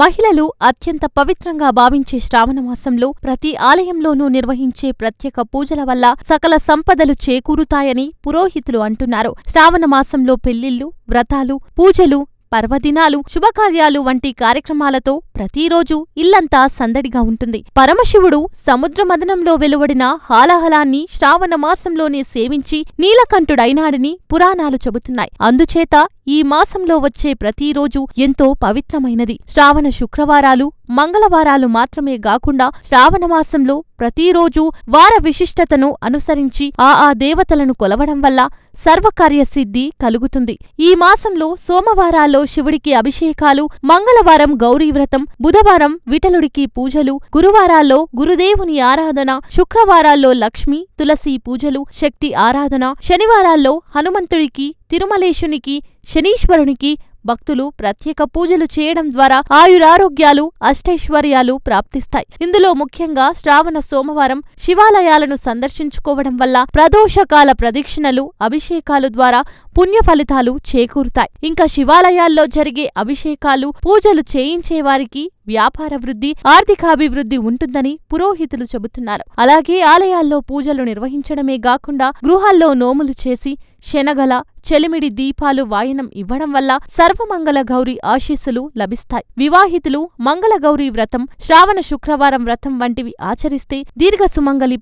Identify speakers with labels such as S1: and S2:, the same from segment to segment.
S1: మహిళలు అత్యంత పవిత్రంగా భావించే శ్రావణ మాసంలో ప్రతి ఆలయంలోనూ నిర్వహించే ప్రత్యేక పూజల వల్ల సకల సంపదలు చేకూరుతాయని పురోహితులు అంటున్నారు శ్రావణ మాసంలో పెళ్లిళ్లు వ్రతాలు పూజలు పర్వదినాలు శుభకార్యాలు వంటి కార్యక్రమాలతో ప్రతిరోజు ఇల్లంతా సందడిగా ఉంటుంది పరమశివుడు సముద్రమదనంలో వెలువడిన హాలాహలాన్ని శ్రావణమాసంలోనే సేవించి నీలకంఠుడైనాడని పురాణాలు చెబుతున్నాయి అందుచేత ఈ మాసంలో వచ్చే ప్రతిరోజు ఎంతో పవిత్రమైనది శ్రావణ శుక్రవారాలు మంగళవారాలు మాత్రమే గాకుండా శ్రావణమాసంలో ప్రతిరోజూ వార విశిష్టతను అనుసరించి ఆ ఆ దేవతలను కొలవడం వల్ల సర్వకార్యసిద్ధి కలుగుతుంది ఈ మాసంలో సోమవారాల్లో శివుడికి అభిషేకాలు మంగళవారం గౌరీవ్రతం బుధవారం విఠలుడికి పూజలు గురువారాల్లో గురుదేవుని ఆరాధన శుక్రవారాల్లో లక్ష్మి తులసి పూజలు శక్తి ఆరాధన శనివారాల్లో హనుమంతుడికి తిరుమలేశునికి శనీశ్వరునికి భక్తులు ప్రత్యేక పూజలు చేయడం ద్వారా ఆయురారోగ్యాలు అష్టైశ్వర్యాలు ప్రాప్తిస్తాయి ఇందులో ముఖ్యంగా శ్రావణ సోమవారం శివాలయాలను సందర్శించుకోవడం వల్ల ప్రదోషకాల ప్రదక్షిణలు అభిషేకాలు ద్వారా పుణ్య ఫలితాలు చేకూరుతాయి ఇంకా శివాలయాల్లో జరిగే అభిషేకాలు పూజలు చేయించేవారికి వ్యాపార వృద్ధి ఆర్థికాభివృద్ధి ఉంటుందని పురోహితులు చెబుతున్నారు అలాగే ఆలయాల్లో పూజలు నిర్వహించడమే కాకుండా గృహాల్లో నోములు చేసి శనగల చెలిమిడి దీపాలు వాయనం ఇవ్వడం వల్ల సర్వమంగళ గౌరి ఆశీస్సులు లభిస్తాయి వివాహితులు మంగళగౌరీ వ్రతం శ్రావణ శుక్రవారం వ్రతం వంటివి ఆచరిస్తే దీర్ఘ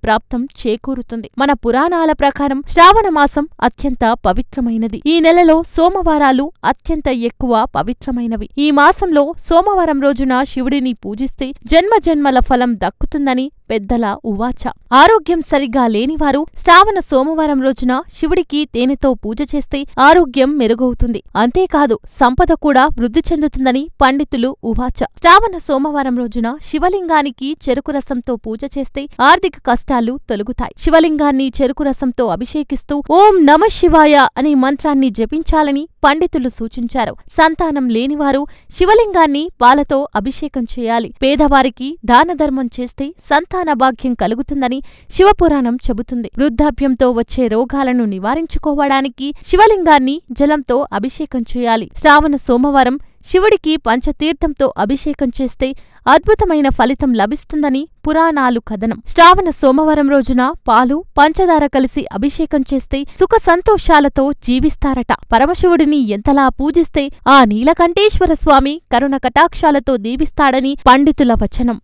S1: ప్రాప్తం చేకూరుతుంది మన పురాణాల ప్రకారం శ్రావణమాసం అత్యంత పవిత్రమైనది ఈ నెలలో సోమవారాలు అత్యంత ఎక్కువ పవిత్రమైనవి ఈ మాసంలో సోమవారం రోజున శివుడిని పూజిస్తే జన్మజన్మల ఫలం దక్కుతుందని పెద్దల ఉవాచ ఆరోగ్యం సరిగ్గా లేనివారు శ్రావణ సోమవారం రోజున శివుడికి తేనెతో పూజ చేస్తే చేస్తే ఆరోగ్యం మెరుగవుతుంది అంతేకాదు సంపద కూడా వృద్ధి చెందుతుందని పండితులు ఉవాచ శ్రావణ సోమవారం రోజున శివలింగానికి చెరుకు రసంతో పూజ చేస్తే ఆర్థిక కష్టాలు తొలుగుతాయి శివలింగాన్ని చెరుకు రసంతో అభిషేకిస్తూ ఓం నమ శివాయ అనే మంత్రాన్ని జపించాలని పండితులు సూచించారు సంతానం లేనివారు శివలింగాన్ని పాలతో అభిషేకం చేయాలి పేదవారికి దానధర్మం చేస్తే సంతాన భాగ్యం కలుగుతుందని శివపురాణం చెబుతుంది వృద్ధాప్యంతో వచ్చే రోగాలను నివారించుకోవడానికి శివ శివలింగాన్ని జలంతో అభిషేకం చేయాలి శ్రావణ సోమవారం శివుడికి పంచతీర్థంతో అభిషేకం చేస్తే అద్భుతమైన ఫలితం లభిస్తుందని పురాణాలు కథనం శ్రావణ సోమవారం రోజున పాలు పంచదార కలిసి అభిషేకం చేస్తే సుఖ సంతోషాలతో జీవిస్తారట పరమశివుడిని ఎంతలా పూజిస్తే ఆ నీలకంఠేశ్వర స్వామి కరుణ కటాక్షాలతో దీవిస్తాడని పండితుల వచనం